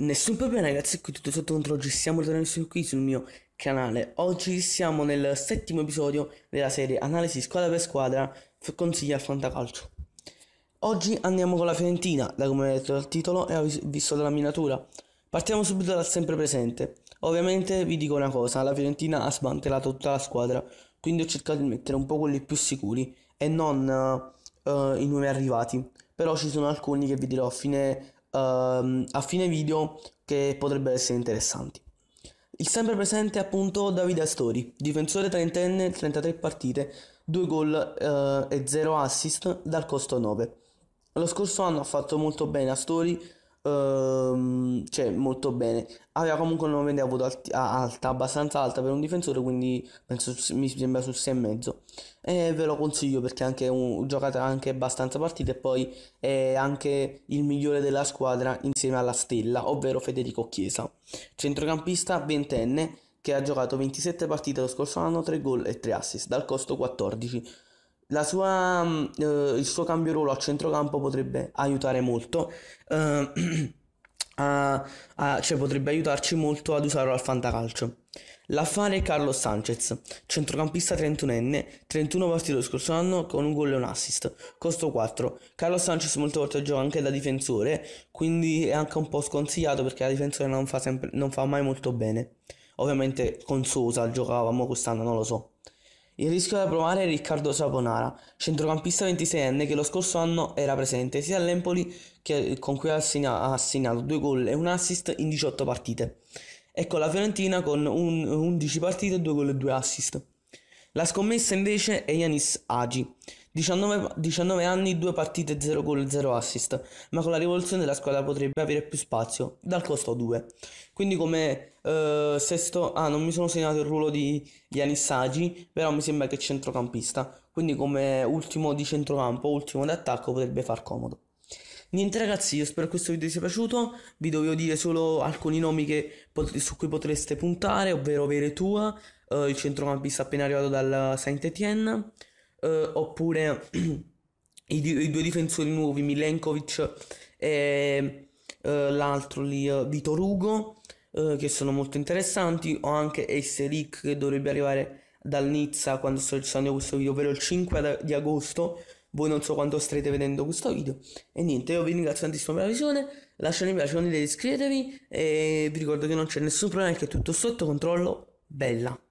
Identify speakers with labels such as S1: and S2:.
S1: Nessun problema ragazzi, qui tutto sotto controllo, ci siamo tornati qui sul mio canale. Oggi siamo nel settimo episodio della serie Analisi squadra per squadra, consigli al fantacalcio. Oggi andiamo con la Fiorentina, da come detto dal titolo e ho visto dalla miniatura. Partiamo subito dal sempre presente. Ovviamente vi dico una cosa, la Fiorentina ha smantellato tutta la squadra, quindi ho cercato di mettere un po' quelli più sicuri e non uh, uh, i nuovi arrivati. Però ci sono alcuni che vi dirò a fine ehm, a fine video che potrebbero essere interessanti. Il sempre presente è appunto Davide Astori, difensore trentenne, 33 partite, 2 gol eh, e 0 assist dal costo 9. Lo scorso anno ha fatto molto bene Astori ehm, cioè molto bene. Aveva comunque una media avuto alt- alta, abbastanza alta per un difensore, quindi penso mi sembra su 6,5. E mezzo. ve lo consiglio perché anche un, giocate anche abbastanza partite e poi è anche il migliore della squadra insieme alla stella, ovvero Federico Chiesa. Centrocampista ventenne che ha giocato 27 partite lo scorso anno, 3 gol e 3 assist, dal costo 14 sua, mm, eh, il suo cambio ruolo a centrocampo potrebbe aiutare molto. Eh, a, a, cioè potrebbe aiutarci molto ad usarlo al fantacalcio. L'affare è Carlos Sanchez, centrocampista 31enne, 31 partite lo scorso anno con un gol e un assist, costo 4. Carlos Sanchez molte volte gioca anche da difensore, quindi è anche un po' sconsigliato perché la difensore non fa, sempre, non fa mai molto bene. Ovviamente con Sosa giocavamo quest'anno, non lo so. Il rischio da provare è Riccardo Saponara, centrocampista 26enne che lo scorso anno era presente sia all'Empoli che, con cui ha, assegna, ha assegnato due gol e un assist in 18 partite. E con la Fiorentina con un, 11 partite, 2 gol e 2 assist. La scommessa invece è Yanis Agi, 19, 19 anni, 2 partite, 0 gol, 0 assist, ma con la rivoluzione la squadra potrebbe avere più spazio, dal costo 2. Quindi come eh, sesto... Ah, non mi sono segnato il ruolo di Yanissagi, però mi sembra che è centrocampista, quindi come ultimo di centrocampo, ultimo di attacco, potrebbe far comodo. Niente ragazzi, io spero che questo video vi sia piaciuto, vi dovevo dire solo alcuni nomi pot- su cui potreste puntare, ovvero Veretua, eh, il centrocampista appena arrivato dal saint Etienne, eh, oppure i, i, due difensori nuovi, Milenkovic e eh, l'altro lì, eh, Vitor Ugo, eh, che sono molto interessanti, o anche Esserik che dovrebbe arrivare dal Nizza quando sto registrando questo video, ovvero il 5 di agosto. Voi non so quando starete vedendo questo video. E niente, io vi ringrazio tantissimo per la visione. Lasciate un piace, condividete, iscrivetevi. E vi ricordo che non c'è nessun problema, che è tutto sotto controllo. Bella.